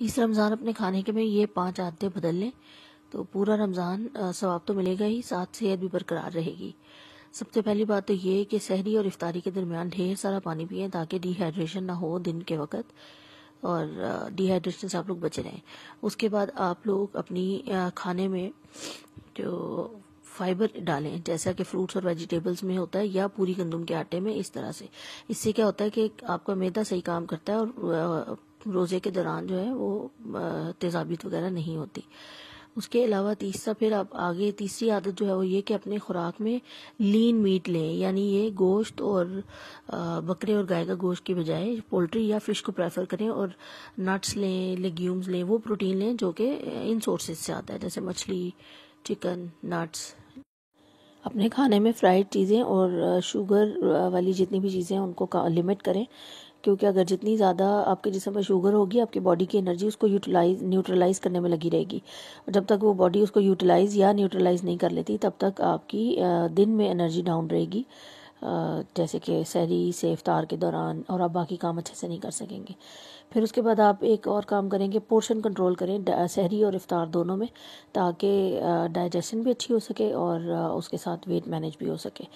इस रमज़ान अपने खाने के में ये पांच आदतें बदल लें तो पूरा रमज़ान सवाब तो मिलेगा ही साथ सेहत भी बरकरार रहेगी सबसे पहली बात तो ये कि शहरी और इफ्तारी के दरमियान ढेर सारा पानी पिए ताकि डिहाइड्रेशन ना हो दिन के वक्त और डिहाइड्रेशन से आप लोग बचे रहें उसके बाद आप लोग अपनी खाने में जो फाइबर डालें जैसा कि फ्रूट्स और वेजिटेबल्स में होता है या पूरी गंदम के आटे में इस तरह से इससे क्या होता है कि आपका मैदा सही काम करता है और रोज़े के दौरान जो है वो तेजाबीत वगैरह नहीं होती उसके अलावा तीसरा फिर आप आगे तीसरी आदत जो है वो ये कि अपने खुराक में लीन मीट लें यानी ये गोश्त और बकरे और गाय का गोश्त के बजाय पोल्ट्री या फिश को प्रेफर करें और नट्स लें लेग्यूम्स लें वो प्रोटीन लें जो कि इन सोर्सेज से आता है जैसे मछली चिकन नट्स अपने खाने में फ्राइड चीज़ें और शुगर वाली जितनी भी चीज़ें हैं उनको लिमिट करें क्योंकि अगर जितनी ज़्यादा आपके जिसम पर शुगर होगी आपकी बॉडी की एनर्जी उसको यूटिलाइज न्यूट्रलाइज करने में लगी रहेगी और जब तक वो बॉडी उसको यूटिलाइज या न्यूट्रलाइज नहीं कर लेती तब तक आपकी दिन में एनर्जी डाउन रहेगी जैसे कि सहरी से इफ़ार के दौरान और आप बाकी काम अच्छे से नहीं कर सकेंगे फिर उसके बाद आप एक और काम करेंगे पोर्शन कंट्रोल करें सहरी और इफ़ार दोनों में ताकि डाइजेशन भी अच्छी हो सके और उसके साथ वेट मैनेज भी हो सके